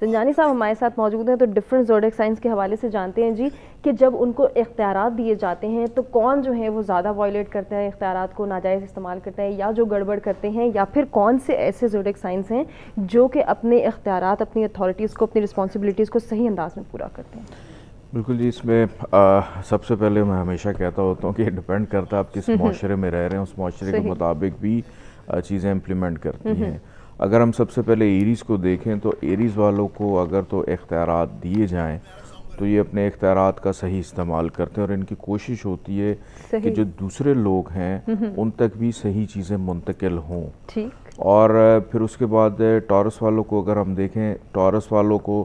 زنجانی صاحب ہمارے ساتھ موجود ہیں تو ڈفرنٹ زوڈیک سائنس کے حوالے سے جانتے ہیں جی کہ جب ان کو اختیارات دیے جاتے ہیں تو کون جو ہے وہ زیادہ وائلیٹ کرتے ہیں اختیارات کو ناجائز استعمال کرتے ہیں یا جو گڑبڑ کرتے ہیں یا پھر کون سے ایسے زوڈیک سائنس ہیں جو کہ اپنے اختیارات اپنی اتھارٹیز کو اپنی رسپانسبلٹیز کو صحیح انداز میں پورا کرتے ہیں بالکل جی اس میں سب سے پہلے میں ہمیشہ کہتا ہوتا ہوں کہ یہ ڈپینڈ کرتا ہے آپ کس معاشرے میں رہ رہے ہیں اس معاشرے کے مطابق بھی چیزیں امپلیمنٹ کرتی ہیں اگر ہم سب سے پہلے ایریز کو دیکھیں تو ایریز والوں کو اگر تو اختیارات دیے جائیں تو یہ اپنے اختیارات کا صحیح استعمال کرتے ہیں اور ان کی کوشش ہوتی ہے کہ جو دوسرے لوگ ہیں ان تک بھی صحیح چیزیں منتقل ہوں اور پھر اس کے بعد ٹورس والوں کو اگر ہم دیکھیں ٹورس والوں کو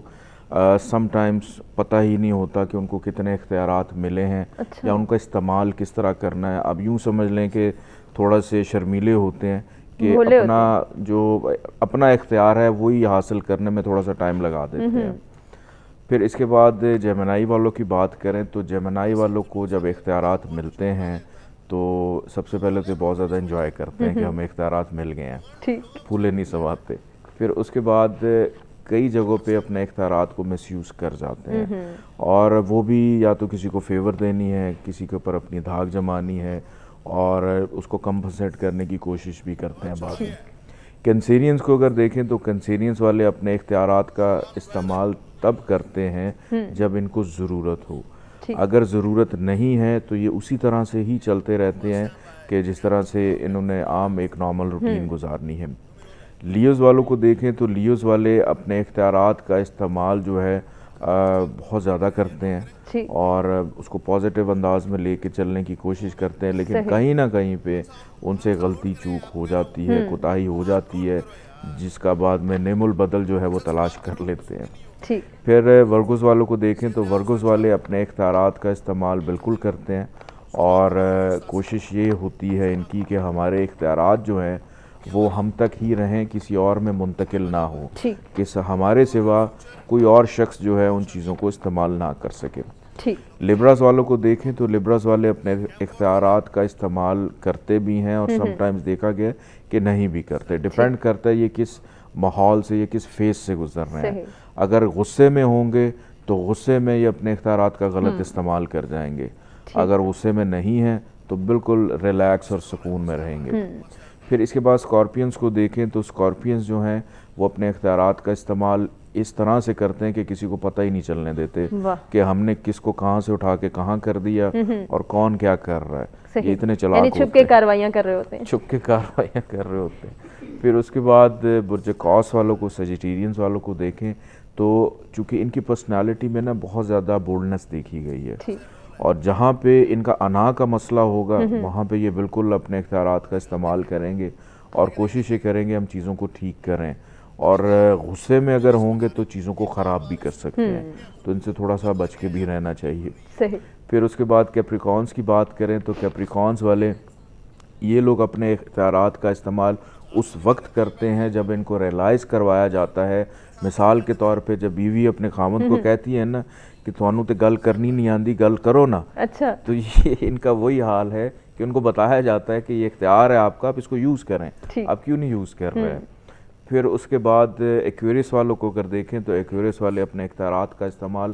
سم ٹائمز پتہ ہی نہیں ہوتا کہ ان کو کتنے اختیارات ملے ہیں اچھا. یا ان کا استعمال کس طرح کرنا ہے اب یوں سمجھ لیں کہ تھوڑا سے شرمیلے ہوتے ہیں کہ اپنا جو اپنا اختیار ہے وہی حاصل کرنے میں تھوڑا سا ٹائم لگا دیتے ہیں پھر اس کے بعد جیمنائی والوں کی بات کریں تو جیمنائی والوں کو جب اختیارات ملتے ہیں تو سب سے پہلے تو بہت زیادہ انجوائے کرتے ہیں کہ ہمیں اختیارات مل گئے ہیں پھولے نہیں سواتے پھر اس کے بعد کئی جگہوں پہ اپنے اختیارات کو مس یوز کر جاتے ہیں اور وہ بھی یا تو کسی کو فیور دینی ہے کسی کے اوپر اپنی دھاگ جمانی ہے اور اس کو کمپنسیٹ کرنے کی کوشش بھی کرتے ہیں بعد میں کنسیرینس کو اگر دیکھیں تو کنسیرینس والے اپنے اختیارات کا استعمال تب کرتے ہیں جب ان کو ضرورت ہو اگر ضرورت نہیں ہے تو یہ اسی طرح سے ہی چلتے رہتے ہیں کہ جس طرح سے انہوں نے عام ایک نارمل روٹین گزارنی ہے لیوز والوں کو دیکھیں تو لیوز والے اپنے اختیارات کا استعمال جو ہے بہت زیادہ کرتے ہیں جی۔ اور اس کو پوزیٹیو انداز میں لے کے چلنے کی کوشش کرتے ہیں لیکن کہیں نہ کہیں پہ ان سے غلطی چوک ہو جاتی ہے کوتاہی ہو جاتی ہے جس کا بعد میں نیم البدل جو ہے وہ تلاش کر لیتے ہیں جی۔ پھر ورگز والوں کو دیکھیں تو ورگز والے اپنے اختیارات کا استعمال بالکل کرتے ہیں اور کوشش یہ ہوتی ہے ان کی کہ ہمارے اختیارات جو ہیں وہ ہم تک ہی رہیں کسی اور میں منتقل نہ ہو کہ ہمارے سوا کوئی اور شخص جو ہے ان چیزوں کو استعمال نہ کر سکے لبراز والوں کو دیکھیں تو لبراز والے اپنے اختیارات کا استعمال کرتے بھی ہیں اور سم ٹائمز دیکھا گیا کہ نہیں بھی کرتے ڈیپینڈ کرتا ہے یہ کس ماحول سے یہ کس فیس سے گزر رہے ہیں اگر غصے میں ہوں گے تو غصے میں یہ اپنے اختیارات کا غلط استعمال کر جائیں گے اگر غصے میں نہیں ہیں تو بالکل ریلیکس اور سکون میں رہیں گے پھر اس کے بعد اسکارپیئنس کو دیکھیں تو اسکارپس جو ہیں وہ اپنے اختیارات کا استعمال اس طرح سے کرتے ہیں کہ کسی کو پتہ ہی نہیں چلنے دیتے کہ ہم نے کس کو کہاں سے اٹھا کے کہاں کر دیا اور کون کیا کر رہا ہے یہ اتنے چلا یعنی چھپکے کاروائیاں کر رہے ہوتے ہیں چھپ کے کاروائیاں کر رہے ہوتے ہیں پھر اس کے بعد برج برجاس والوں کو سجیٹیرینز والوں کو دیکھیں تو چونکہ ان کی پرسنالٹی میں نا بہت زیادہ بولڈنس دیکھی گئی ہے اور جہاں پہ ان کا انا کا مسئلہ ہوگا وہاں پہ یہ بالکل اپنے اختیارات کا استعمال کریں گے اور کوشش یہ کریں گے ہم چیزوں کو ٹھیک کریں اور غصے میں اگر ہوں گے تو چیزوں کو خراب بھی کر سکتے ہیں تو ان سے تھوڑا سا بچ کے بھی رہنا چاہیے پھر اس کے بعد کیپریکانس کی بات کریں تو کیپریکانس والے یہ لوگ اپنے اختیارات کا استعمال اس وقت کرتے ہیں جب ان کو ریلائز کروایا جاتا ہے مثال کے طور پہ جب بیوی اپنے خامت کو کہتی ہے نا کہ انہوں تے گل کرنی نہیں آندی گل کرو نا اچھا تو یہ ان کا وہی حال ہے کہ ان کو بتایا جاتا ہے کہ یہ اختیار ہے آپ کا آپ اس کو یوز کریں آپ کیوں نہیں یوز کر رہے ہیں پھر اس کے بعد ایکویریس والوں کو اگر دیکھیں تو ایکویریس والے اپنے اختیارات کا استعمال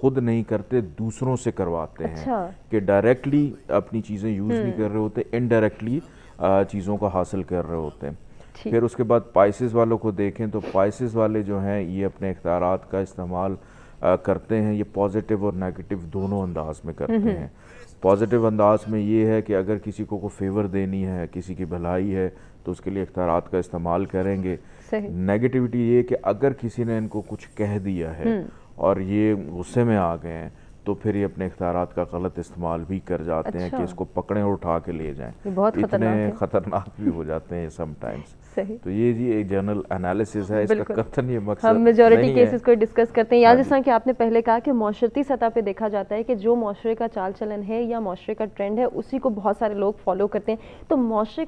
خود نہیں کرتے دوسروں سے کرواتے ہیں اچھا۔ کہ ڈائریکٹلی اپنی چیزیں یوز نہیں کر رہے ہوتے انڈائریکٹلی چیزوں کو حاصل کر رہے ہوتے ہیں پھر اس کے بعد پائسز والوں کو دیکھیں تو پائسز والے جو ہیں یہ اپنے اختیارات کا استعمال کرتے ہیں یہ پازیٹیو اور نگیٹیو دونوں انداز میں کرتے ہیں پازیٹیو انداز میں یہ ہے کہ اگر کسی کو کوئی فیور دینی ہے کسی کی بھلائی ہے تو اس کے لیے اختیارات کا استعمال کریں گے نیگیٹیوٹی یہ کہ اگر کسی نے ان کو کچھ کہہ دیا ہے اور یہ غصے میں آ گئے ہیں تو پھر یہ اپنے اختیارات کا غلط استعمال بھی کر جاتے ہیں کہ اچھا۔ اس کو پکڑیں اور اٹھا کے لے جائیں اتنے خطرناک بھی ہو جاتے ہیں سم ٹائمز تو یہ جی ایک جنرل انالیسز ہے اس کا قطن یہ مقصد ہم میجورٹی کیسز کو ڈسکس کرتے ہیں یاد اس ہاں جی۔ کہ آپ نے پہلے کہا کہ معاشرتی سطح پہ دیکھا جاتا ہے کہ جو معاشرے کا چال چلن ہے یا معاشرے کا ٹرینڈ ہے اسی کو بہت سارے لوگ فالو کرتے ہیں تو معاشرے